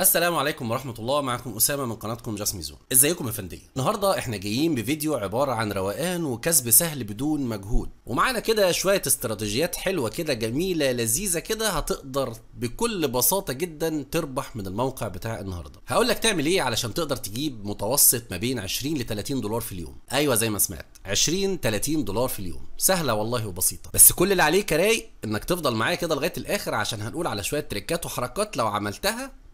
السلام عليكم ورحمه الله معكم اسامه من قناتكم جاسمي زون ازيكم يا فندم النهارده احنا جايين بفيديو عباره عن روقان وكسب سهل بدون مجهود ومعانا كده شويه استراتيجيات حلوه كده جميله لذيذه كده هتقدر بكل بساطه جدا تربح من الموقع بتاع النهارده هقول لك تعمل ايه علشان تقدر تجيب متوسط ما بين 20 ل 30 دولار في اليوم ايوه زي ما سمعت 20 30 دولار في اليوم سهله والله وبسيطه بس كل اللي عليك رايق انك تفضل معايا كده لغايه الاخر عشان هنقول على شويه تريكات وحركات لو عملتها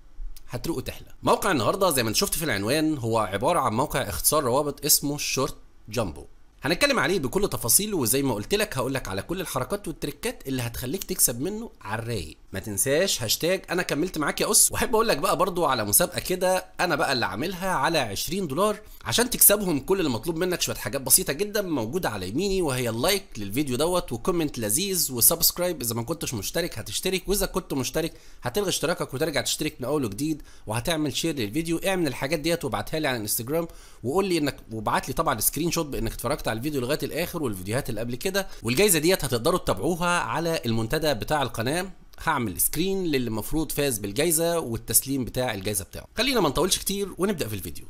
هتروقوا وتحلى موقع النهارده زي ما انت شفت في العنوان هو عباره عن موقع اختصار روابط اسمه شورت جامبو هنتكلم عليه بكل تفاصيله وزي ما قلت لك هقول لك على كل الحركات والتريكات اللي هتخليك تكسب منه على الرايق ما تنساش هاشتاج انا كملت معاك يا اس واحب اقول لك بقى برضو على مسابقه كده انا بقى اللي عاملها على 20 دولار عشان تكسبهم كل اللي مطلوب منك شويه حاجات بسيطه جدا موجوده على يميني وهي اللايك للفيديو دوت وكومنت لذيذ وسبسكرايب اذا ما كنتش مشترك هتشترك واذا كنت مشترك هتلغي اشتراكك وترجع تشترك من اول وجديد وهتعمل شير للفيديو اعمل الحاجات ديت وابعتها لي على الانستجرام وقول لي انك وابعت لي طبعا سكرين شوت بانك اتفرجت على الفيديو لغايه الاخر والفيديوهات اللي قبل كده والجايزه ديت هتقدروا تتابعوها على المنتدى بتاع القناه هعمل سكرين للي المفروض فاز بالجايزه والتسليم بتاع الجايزه بتاعه خلينا ما نطولش كتير ونبدا في الفيديو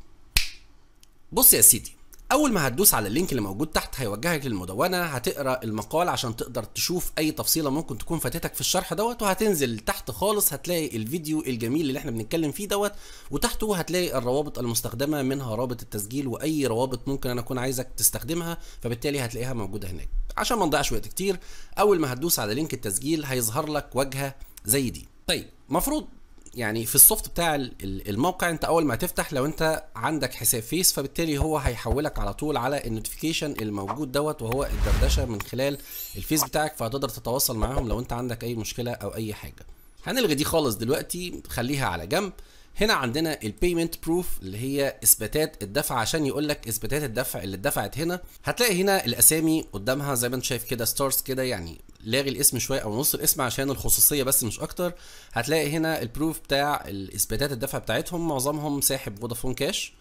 بص يا سيدي اول ما هتدوس على اللينك اللي موجود تحت هيوجهك للمدونه هتقرا المقال عشان تقدر تشوف اي تفصيله ممكن تكون فاتتك في الشرح دوت وهتنزل تحت خالص هتلاقي الفيديو الجميل اللي احنا بنتكلم فيه دوت وتحته هتلاقي الروابط المستخدمه منها رابط التسجيل واي روابط ممكن انا اكون عايزك تستخدمها فبالتالي هتلاقيها موجوده هناك عشان ما نضيعش وقت كتير اول ما هتدوس على لينك التسجيل هيظهر لك واجهه زي دي طيب مفروض يعني في السوفت بتاع الموقع انت اول ما تفتح لو انت عندك حساب فيس فبالتالي هو هيحولك على طول على النوتيفيكيشن الموجود دوت وهو الدردشه من خلال الفيس بتاعك فهتقدر تتواصل معاهم لو انت عندك اي مشكله او اي حاجه هنلغي دي خالص دلوقتي خليها على جنب هنا عندنا البيمنت بروف اللي هي اثباتات الدفع عشان يقول لك اثباتات الدفع اللي اتدفعت هنا هتلاقي هنا الاسامي قدامها زي ما انت شايف كده ستارز كده يعني لاغي الاسم شويه او نص الاسم عشان الخصوصيه بس مش اكتر هتلاقي هنا البروف بتاع اثباتات الدفع بتاعتهم معظمهم ساحب فودافون كاش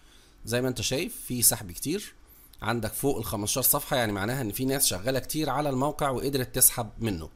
زي ما انت شايف في سحب كتير عندك فوق ال 15 صفحه يعني معناها ان في ناس شغاله كتير على الموقع وقدرت تسحب منه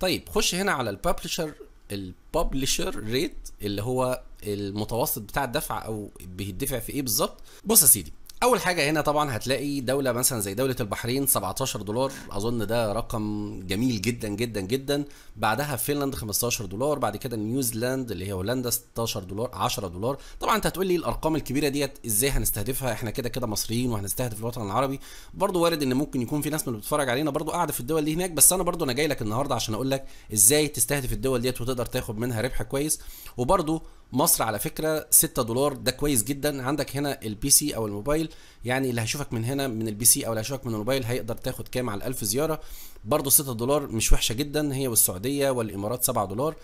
طيب خش هنا على الببلشر الببلشر ريت اللي هو المتوسط بتاع الدفع او بيدفع في ايه بالظبط بص يا سيدي اول حاجه هنا طبعا هتلاقي دوله مثلا زي دوله البحرين 17 دولار اظن ده رقم جميل جدا جدا جدا بعدها فنلند 15 دولار بعد كده نيوزيلاند اللي هي هولندا 16 دولار 10 دولار طبعا انت هتقول لي الارقام الكبيره ديت ازاي هنستهدفها احنا كده كده مصريين وهنستهدف الوطن العربي برضو وارد ان ممكن يكون في ناس من اللي بتتفرج علينا برضو قاعده في الدول دي هناك بس انا برضو انا جاي لك النهارده عشان اقول لك ازاي تستهدف الدول ديت وتقدر تاخد منها ربح كويس وبرضو مصر على فكره 6 دولار ده كويس جدا عندك هنا البي سي او الموبايل يعني اللي هيشوفك من هنا من البي سي او اللي هيشوفك من الموبايل هيقدر تاخد كام على 1000 زياره برضه 6 دولار مش وحشه جدا هي والسعوديه والامارات 7 دولار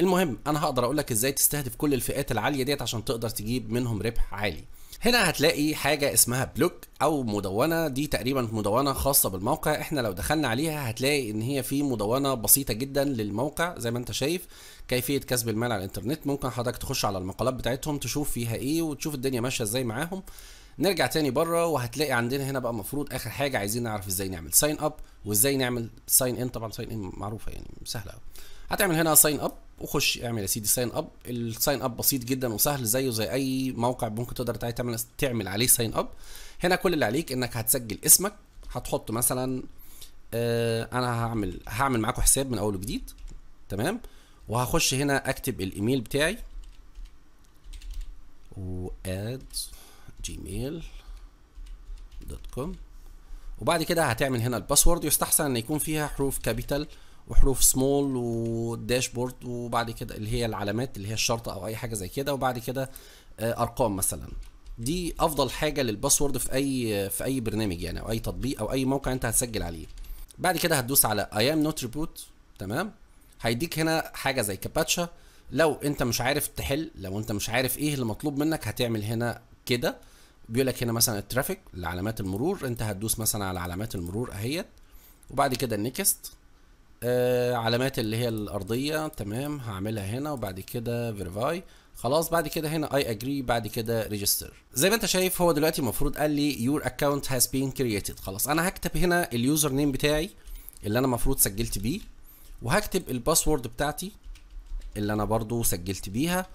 المهم انا هقدر اقول لك ازاي تستهدف كل الفئات العاليه ديت عشان تقدر تجيب منهم ربح عالي هنا هتلاقي حاجة اسمها بلوك او مدونة دي تقريبا مدونة خاصة بالموقع احنا لو دخلنا عليها هتلاقي ان هي في مدونة بسيطة جدا للموقع زي ما انت شايف كيفية كسب المال على الانترنت ممكن حضرتك تخش على المقالات بتاعتهم تشوف فيها ايه وتشوف الدنيا ماشية ازاي معاهم نرجع تاني بره وهتلاقي عندنا هنا بقى المفروض اخر حاجة عايزين نعرف ازاي نعمل ساين اب وازاي نعمل ساين ان طبعا ساين ان معروفة يعني سهلة هتعمل هنا ساين اب وخش اعمل يا سيدي ساين اب الساين اب بسيط جدا وسهل زيه زي اي موقع ممكن تقدر تعمل تعمل عليه ساين اب هنا كل اللي عليك انك هتسجل اسمك هتحط مثلا آه انا هعمل هعمل معاكم حساب من اول وجديد تمام وهخش هنا اكتب الايميل بتاعي واد جيميل دوت كوم وبعد كده هتعمل هنا الباسورد يستحسن ان يكون فيها حروف كابيتال وحروف سمول والداشبورد وبعد كده اللي هي العلامات اللي هي الشرطه او اي حاجه زي كده وبعد كده آه، ارقام مثلا دي افضل حاجه للباسورد في اي في اي برنامج يعني او اي تطبيق او اي موقع انت هتسجل عليه بعد كده هتدوس على اي ام نوت ريبوت تمام هيديك هنا حاجه زي كاباتشا لو انت مش عارف تحل لو انت مش عارف ايه اللي مطلوب منك هتعمل هنا كده بيقول لك هنا مثلا الترافيك لعلامات المرور انت هتدوس مثلا على علامات المرور اهيت وبعد كده النكست آه علامات اللي هي الارضيه تمام هعملها هنا وبعد كده فيرفاي خلاص بعد كده هنا اي اجري بعد كده ريجستر زي ما انت شايف هو دلوقتي المفروض قال لي يور اكونت هاز بين كرييتد خلاص انا هكتب هنا اليوزر نيم بتاعي اللي انا المفروض سجلت بيه وهكتب الباسورد بتاعتي اللي انا برضو سجلت بيها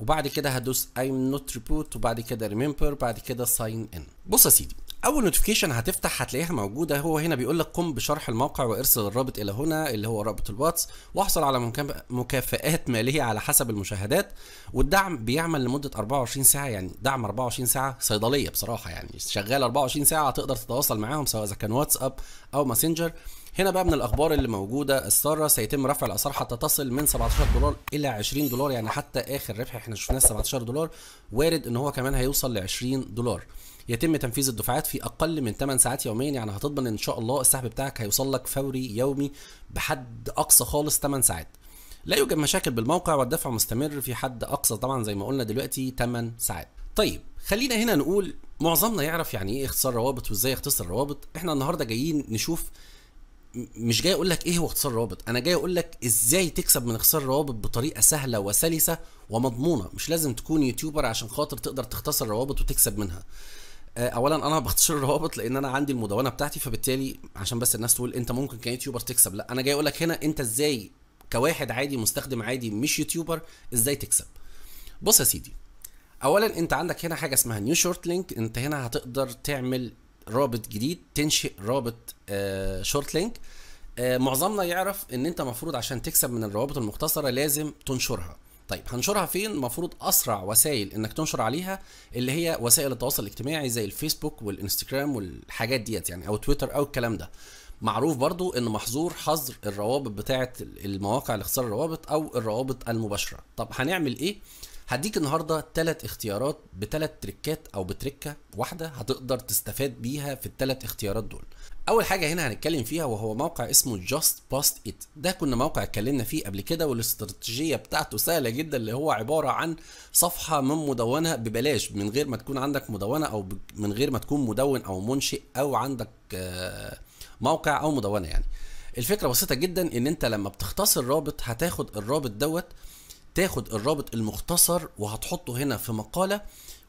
وبعد كده هدوس I'm not report وبعد كده remember بعد كده sign in بص يا سيدي اول نوتيفيكيشن هتفتح هتلاقيها موجوده هو هنا بيقول لك قم بشرح الموقع وارسل الرابط الى هنا اللي هو رابط الواتس واحصل على مكافئات ماليه على حسب المشاهدات والدعم بيعمل لمده 24 ساعه يعني دعم 24 ساعه صيدليه بصراحه يعني شغال 24 ساعه هتقدر تتواصل معاهم سواء اذا كان واتساب او ماسنجر هنا بقى من الاخبار اللي موجوده الساره سيتم رفع الاسعار حتى تصل من 17 دولار الى 20 دولار يعني حتى اخر ربح احنا شفناه 17 دولار وارد ان هو كمان هيوصل ل 20 دولار يتم تنفيذ الدفعات في اقل من 8 ساعات يوميا يعني هتضمن ان شاء الله السحب بتاعك هيوصل لك فوري يومي بحد اقصى خالص 8 ساعات لا يوجد مشاكل بالموقع والدفع مستمر في حد اقصى طبعا زي ما قلنا دلوقتي 8 ساعات طيب خلينا هنا نقول معظمنا يعرف يعني ايه اختصار روابط وازاي اختصر روابط احنا النهارده جايين نشوف مش جاي اقول لك ايه هو اختصار روابط انا جاي اقول لك ازاي تكسب من اختصار روابط بطريقه سهله وسلسه ومضمونه مش لازم تكون يوتيوبر عشان خاطر تقدر تختصر روابط وتكسب منها آه، اولا انا بختصر الروابط لان انا عندي المدونه بتاعتي فبالتالي عشان بس الناس تقول انت ممكن كيوتيوبر تكسب لا انا جاي اقول لك هنا انت ازاي كواحد عادي مستخدم عادي مش يوتيوبر ازاي تكسب بص يا سيدي اولا انت عندك هنا حاجه اسمها نيو شورت لينك انت هنا هتقدر تعمل رابط جديد تنشئ رابط شورت آه، لينك آه، معظمنا يعرف ان انت مفروض عشان تكسب من الروابط المختصره لازم تنشرها طيب هنشرها فين المفروض اسرع وسائل انك تنشر عليها اللي هي وسائل التواصل الاجتماعي زي الفيسبوك والانستجرام والحاجات ديت يعني او تويتر او الكلام ده معروف برضو ان محظور حظر الروابط بتاعه المواقع لاختصار الروابط او الروابط المباشره طب هنعمل ايه هديك النهارده تلات اختيارات بتلات تريكات او بتركه واحده هتقدر تستفاد بيها في التلات اختيارات دول اول حاجه هنا هنتكلم فيها وهو موقع اسمه جاست باست ات، ده كنا موقع اتكلمنا فيه قبل كده والاستراتيجيه بتاعته سهله جدا اللي هو عباره عن صفحه من مدونه ببلاش من غير ما تكون عندك مدونه او من غير ما تكون مدون او منشئ او عندك آه، موقع او مدونه يعني الفكره بسيطه جدا ان انت لما بتختصر رابط هتاخد الرابط دوت تاخد الرابط المختصر وهتحطه هنا في مقاله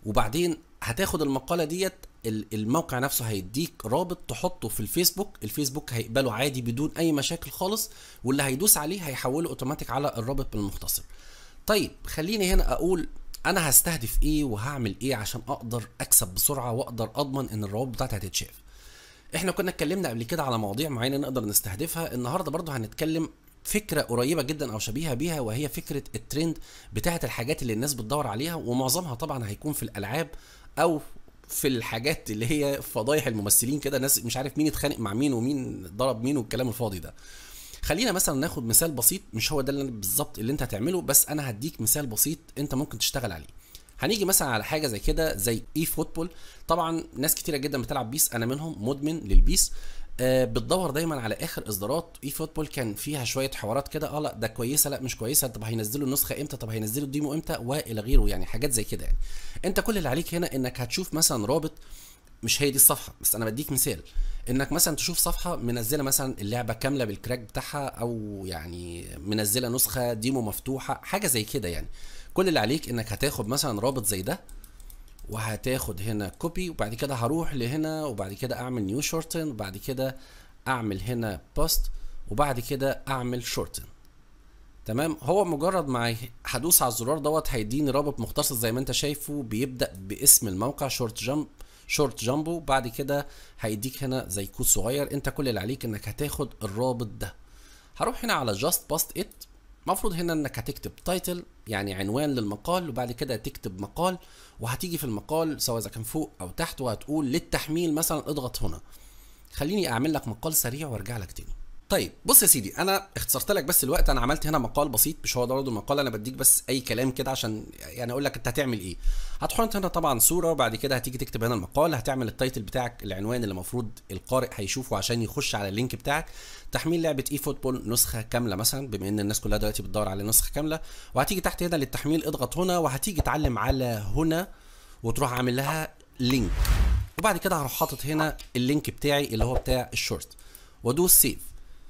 وبعدين هتاخد المقاله ديت الموقع نفسه هيديك رابط تحطه في الفيسبوك الفيسبوك هيقبله عادي بدون اي مشاكل خالص واللي هيدوس عليه هيحوله اوتوماتيك على الرابط المختصر طيب خليني هنا اقول انا هستهدف ايه وهعمل ايه عشان اقدر اكسب بسرعه واقدر اضمن ان الروابط بتاعتي هتتشاف احنا كنا اتكلمنا قبل كده على مواضيع معينه نقدر نستهدفها النهارده برضو هنتكلم فكره قريبه جدا او شبيهه بيها وهي فكره الترند بتاعه الحاجات اللي الناس بتدور عليها ومعظمها طبعا هيكون في الالعاب او في الحاجات اللي هي فضايح الممثلين كده ناس مش عارف مين اتخانق مع مين ومين ضرب مين والكلام الفاضي ده خلينا مثلا ناخد مثال بسيط مش هو ده اللي بالظبط اللي انت هتعمله بس انا هديك مثال بسيط انت ممكن تشتغل عليه هنيجي مثلا على حاجه زي كده زي اي فوتبول طبعا ناس كتيره جدا بتلعب بيس انا منهم مدمن للبيس آه، بتدور دايما على اخر اصدارات اي فوتبول كان فيها شويه حوارات كده اه لا ده كويسه لا مش كويسه طب هينزلوا النسخه امتى طب هينزلوا الديمو امتى والى غيره يعني حاجات زي كده يعني انت كل اللي عليك هنا انك هتشوف مثلا رابط مش هي دي الصفحه بس انا بديك مثال انك مثلا تشوف صفحه منزله مثلا اللعبه كامله بالكراك بتاعها او يعني منزله نسخه ديمو مفتوحه حاجه زي كده يعني كل اللي عليك انك هتاخد مثلا رابط زي ده وهتاخد هنا كوبي وبعد كده هروح لهنا وبعد كده اعمل نيو شورتن وبعد كده اعمل هنا بوست وبعد كده اعمل شورتن تمام هو مجرد ما هدوس على الزرار دوت هيديني رابط مختصر زي ما انت شايفه بيبدا باسم الموقع شورت جامب شورت جامبو بعد كده هيديك هنا زي كود صغير انت كل اللي عليك انك هتاخد الرابط ده هروح هنا على جاست باست ات المفروض هنا انك هتكتب تايتل يعني عنوان للمقال وبعد كده تكتب مقال وهتيجي في المقال سواء اذا كان فوق او تحت وهتقول للتحميل مثلا اضغط هنا خليني اعمل لك مقال سريع وارجع لك تاني طيب بص يا سيدي انا اختصرت لك بس الوقت انا عملت هنا مقال بسيط مش هو برضه مقال انا بديك بس اي كلام كده عشان يعني اقول لك انت هتعمل ايه هتحط هنا طبعا صوره وبعد كده هتيجي تكتب هنا المقال هتعمل التايتل بتاعك العنوان اللي المفروض القارئ هيشوفه عشان يخش على اللينك بتاعك تحميل لعبه اي فوتبول نسخه كامله مثلا بما ان الناس كلها دلوقتي بتدور على نسخه كامله وهتيجي تحت هنا للتحميل اضغط هنا وهتيجي تعلم على هنا وتروح عامل لها لينك وبعد كده هروح حاطط هنا اللينك بتاعي اللي هو بتاع الشورت وادوس سيف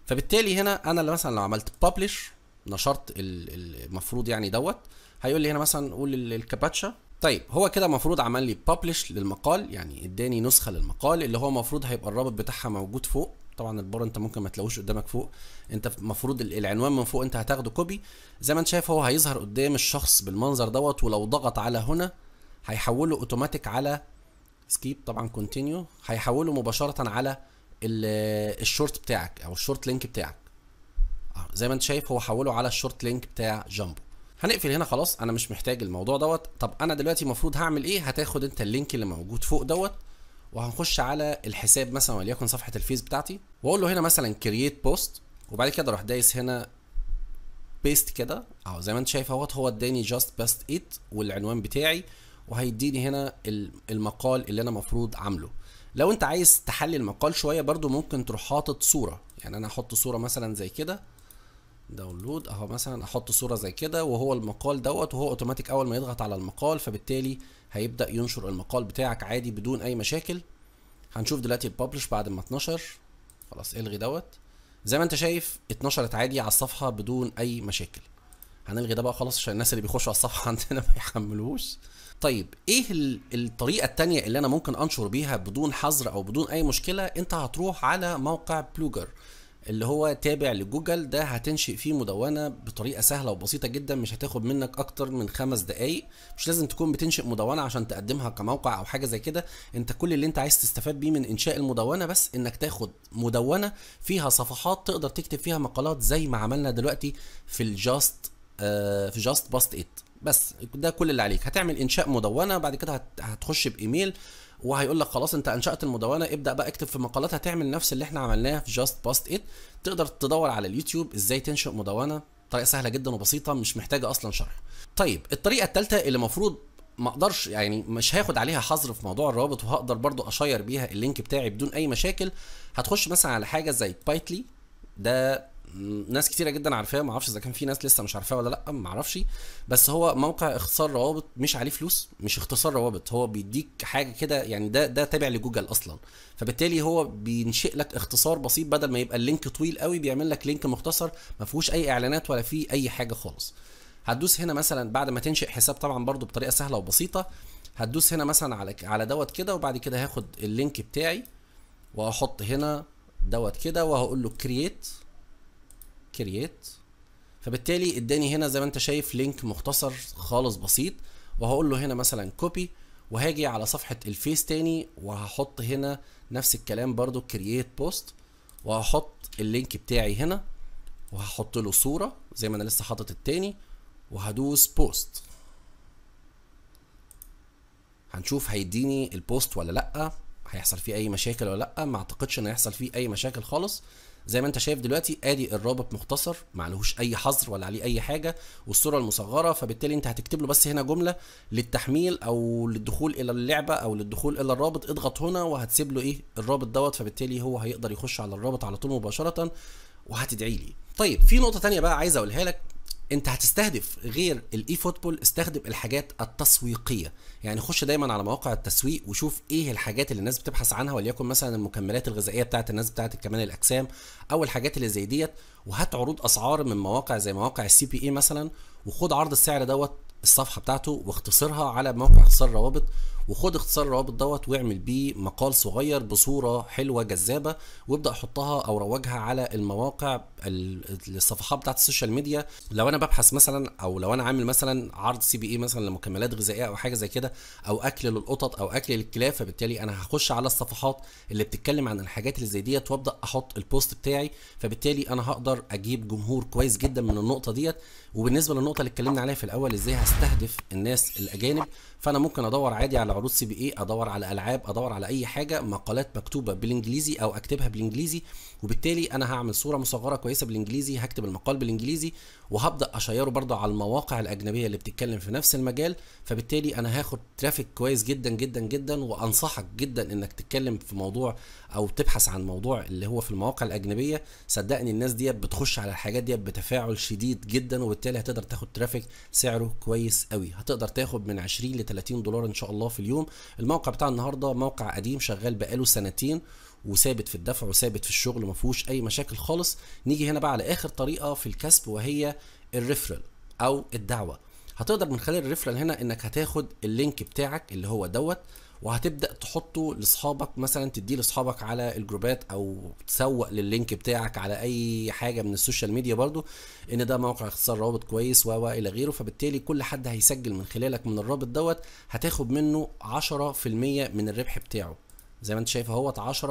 فبالتالي هنا انا اللي مثلا لو عملت ببلش نشرت المفروض يعني دوت هيقول لي هنا مثلا قول الكاباتشا طيب هو كده المفروض عمل لي ببلش للمقال يعني اداني نسخه للمقال اللي هو المفروض هيبقى الرابط بتاعها موجود فوق طبعا البار انت ممكن ما تلاقوش قدامك فوق انت المفروض العنوان من فوق انت هتاخده كوبي زي ما انت شايف هو هيظهر قدام الشخص بالمنظر دوت ولو ضغط على هنا هيحوله اوتوماتيك على سكيب طبعا كونتينيو هيحوله مباشره على الشورت بتاعك او الشورت لينك بتاعك آه، زي ما انت شايف هو حوله على الشورت لينك بتاع جامبو هنقفل هنا خلاص انا مش محتاج الموضوع دوت طب انا دلوقتي المفروض هعمل ايه هتاخد انت اللينك اللي موجود فوق دوت وهنخش على الحساب مثلا وليكن صفحه الفيس بتاعتي واقول له هنا مثلا كرييت بوست وبعد كده اروح دايس هنا بيست كده اهو زي ما انت شايف اهوت هو اداني جاست باست 8 والعنوان بتاعي وهيديني هنا المقال اللي انا المفروض عامله لو انت عايز تحلي المقال شويه برضو ممكن تروح حاطط صوره يعني انا احط صوره مثلا زي كده داونلود اهو مثلا احط صوره زي كده وهو المقال دوت وهو اوتوماتيك اول ما يضغط على المقال فبالتالي هيبدا ينشر المقال بتاعك عادي بدون اي مشاكل هنشوف دلوقتي الببلش بعد ما اتنشر خلاص الغي دوت زي ما انت شايف اتنشرت عادي على الصفحه بدون اي مشاكل هنلغي ده بقى خلاص عشان الناس اللي بيخشوا على الصفحه عندنا ما يحملوش طيب ايه الطريقه التانية اللي انا ممكن انشر بيها بدون حظر او بدون اي مشكله انت هتروح على موقع بلوجر اللي هو تابع لجوجل ده هتنشئ فيه مدونة بطريقة سهلة وبسيطة جدا مش هتاخد منك أكتر من خمس دقايق مش لازم تكون بتنشئ مدونة عشان تقدمها كموقع أو حاجة زي كده أنت كل اللي أنت عايز تستفاد بيه من إنشاء المدونة بس إنك تاخد مدونة فيها صفحات تقدر تكتب فيها مقالات زي ما عملنا دلوقتي في الجاست آه في جاست باست إت بس ده كل اللي عليك هتعمل انشاء مدونه بعد كده هتخش بايميل وهيقول لك خلاص انت انشات المدونه ابدا بقى اكتب في مقالات هتعمل نفس اللي احنا عملناه في جاست باست ات تقدر تدور على اليوتيوب ازاي تنشئ مدونه طريقه سهله جدا وبسيطه مش محتاجه اصلا شرح طيب الطريقه الثالثه اللي المفروض ما اقدرش يعني مش هاخد عليها حظر في موضوع الروابط وهقدر برضو اشير بيها اللينك بتاعي بدون اي مشاكل هتخش مثلا على حاجه زي بايتلي ده ناس كتيره جدا عارفاه ما اعرفش اذا كان في ناس لسه مش عارفاه ولا لا ما اعرفش بس هو موقع اختصار روابط مش عليه فلوس مش اختصار روابط هو بيديك حاجه كده يعني ده ده تابع لجوجل اصلا فبالتالي هو بينشئ لك اختصار بسيط بدل ما يبقى اللينك طويل قوي بيعمل لك لينك مختصر ما فيهوش اي اعلانات ولا فيه اي حاجه خالص هتدوس هنا مثلا بعد ما تنشئ حساب طبعا برده بطريقه سهله وبسيطه هتدوس هنا مثلا على على دوت كده وبعد كده هاخد اللينك بتاعي واحط هنا دوت كده وهقول له كرييت كرييت فبالتالي اداني هنا زي ما انت شايف لينك مختصر خالص بسيط وهقول له هنا مثلا كوبي وهاجي على صفحة الفيس تاني وهحط هنا نفس الكلام برده كرييت بوست وهحط اللينك بتاعي هنا وهحط له صورة زي ما انا لسه حاطط التاني وهدوس بوست هنشوف هيديني البوست ولا لا هيحصل فيه اي مشاكل ولا لا ما اعتقدش ان هيحصل فيه اي مشاكل خالص زي ما انت شايف دلوقتي ادي الرابط مختصر ما عليهوش اي حظر ولا عليه اي حاجه والصوره المصغره فبالتالي انت هتكتب له بس هنا جمله للتحميل او للدخول الى اللعبه او للدخول الى الرابط اضغط هنا وهتسيب له ايه الرابط دوت فبالتالي هو هيقدر يخش على الرابط على طول مباشره وهتدعي لي طيب في نقطه تانية بقى عايز اقولها لك انت هتستهدف غير الاي فوتبول استخدم الحاجات التسويقيه يعني خش دايما على مواقع التسويق وشوف ايه الحاجات اللي الناس بتبحث عنها وليكن مثلا المكملات الغذائيه بتاعه الناس بتاعه كمال الاجسام او الحاجات اللي زي ديت وهات عروض اسعار من مواقع زي مواقع السي بي اي مثلا وخد عرض السعر دوت الصفحه بتاعته واختصرها على موقع اختصار روابط وخد اختصار الروابط دوت واعمل بيه مقال صغير بصوره حلوه جذابه وابدا حطها او روجها على المواقع الصفحات بتاعت السوشيال ميديا لو انا ببحث مثلا او لو انا عامل مثلا عرض سي بي اي مثلا لمكملات غذائيه او حاجه زي كده او اكل للقطط او اكل للكلاب فبالتالي انا هخش على الصفحات اللي بتتكلم عن الحاجات اللي زي ديت وابدا احط البوست بتاعي فبالتالي انا هقدر اقدر اجيب جمهور كويس جدا من النقطه ديت وبالنسبه للنقطه اللي اتكلمنا عليها في الاول ازاي هستهدف الناس الاجانب فانا ممكن ادور عادي على عروض سي بي اي ادور على العاب ادور على اي حاجه مقالات مكتوبه بالانجليزي او اكتبها بالانجليزي وبالتالي انا هعمل صوره مصغره كويسه بالانجليزي هكتب المقال بالانجليزي وهبدا اشيره برضه على المواقع الاجنبيه اللي بتتكلم في نفس المجال فبالتالي انا هاخد ترافيك كويس جدا جدا جدا وانصحك جدا انك تتكلم في موضوع او تبحث عن موضوع اللي هو في المواقع الاجنبيه صدقني الناس ديت بتخش على الحاجات ديت بتفاعل شديد جدا وبالتالي هتقدر تاخد ترافيك سعره كويس قوي هتقدر تاخد من 20 ل 30 دولار ان شاء الله في اليوم الموقع بتاع النهارده موقع قديم شغال بقاله سنتين وثابت في الدفع وثابت في الشغل ما فيهوش اي مشاكل خالص نيجي هنا بقى على اخر طريقه في الكسب وهي الريفرال او الدعوه هتقدر من خلال الريفرال هنا انك هتاخد اللينك بتاعك اللي هو دوت وهتبدا تحطه لاصحابك مثلا تديه لاصحابك على الجروبات او تسوق لللينك بتاعك على اي حاجه من السوشيال ميديا برضو ان ده موقع اختصار رابط كويس و الى غيره فبالتالي كل حد هيسجل من خلالك من الرابط دوت هتاخد منه 10% من الربح بتاعه زي ما انت شايف اهوت 10%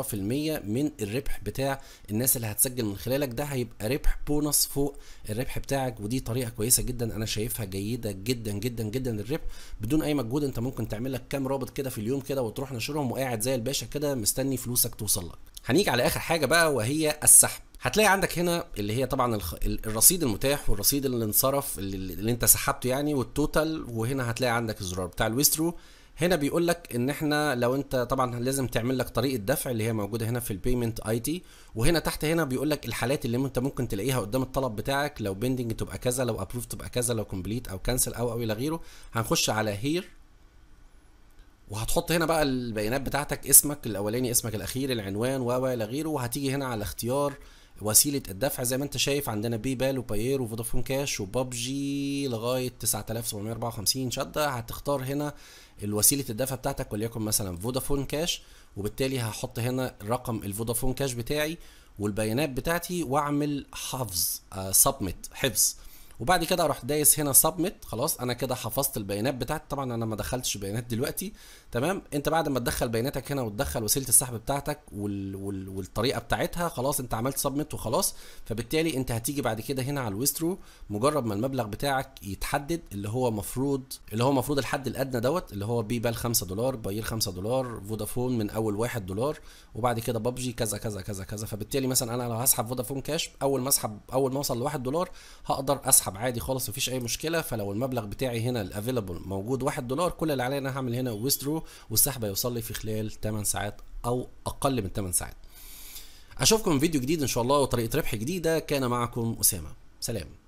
من الربح بتاع الناس اللي هتسجل من خلالك ده هيبقى ربح بونص فوق الربح بتاعك ودي طريقه كويسه جدا انا شايفها جيده جدا جدا جدا للربح بدون اي مجهود انت ممكن تعمل لك كام رابط كده في اليوم كده وتروح نشرهم وقاعد زي الباشا كده مستني فلوسك توصل لك هنيجي على اخر حاجه بقى وهي السحب هتلاقي عندك هنا اللي هي طبعا الرصيد المتاح والرصيد اللي انصرف اللي, اللي انت سحبته يعني والتوتال وهنا هتلاقي عندك الزرار بتاع الويسترو هنا بيقول لك ان احنا لو انت طبعا لازم تعمل لك طريقه دفع اللي هي موجوده هنا في البيمنت اي تي وهنا تحت هنا بيقول لك الحالات اللي انت ممكن تلاقيها قدام الطلب بتاعك لو بيندنج تبقى كذا لو ابروف تبقى كذا لو كومبليت او كانسل او او الى غيره هنخش على هير وهتحط هنا بقى البيانات بتاعتك اسمك الاولاني اسمك الاخير العنوان و الى غيره وهتيجي هنا على اختيار وسيله الدفع زي ما انت شايف عندنا باي بال وباير وفودافون كاش وبابجي لغايه 9754 شده هتختار هنا الوسيله الدفع بتاعتك وليكن مثلا فودافون كاش وبالتالي هحط هنا رقم الفودافون كاش بتاعي والبيانات بتاعتي واعمل حفظ سبميت آه، حفظ وبعد كده اروح دايس هنا سبميت خلاص انا كده حفظت البيانات بتاعتي طبعا انا ما دخلتش بيانات دلوقتي تمام انت بعد ما تدخل بياناتك هنا وتدخل وسيله السحب بتاعتك وال... وال... والطريقه بتاعتها خلاص انت عملت سبميت وخلاص فبالتالي انت هتيجي بعد كده هنا على الويسترو مجرد ما المبلغ بتاعك يتحدد اللي هو مفروض اللي هو مفروض الحد الادنى دوت اللي هو بيبال 5 دولار باير 5 دولار فودافون من اول 1 دولار وبعد كده ببجي كذا كذا كذا كذا فبالتالي مثلا انا لو هسحب فودافون كاش اول ما اسحب اول ما اوصل ل 1 دولار هقدر اسحب اسحب عادي خالص مفيش اي مشكله فلو المبلغ بتاعي هنا الافيلبل موجود 1 دولار كل اللي عليا انا هعمل هنا ويسترو والسحب هيوصل لي في خلال 8 ساعات او اقل من 8 ساعات اشوفكم في فيديو جديد ان شاء الله وطريقه ربح جديده كان معكم اسامه سلام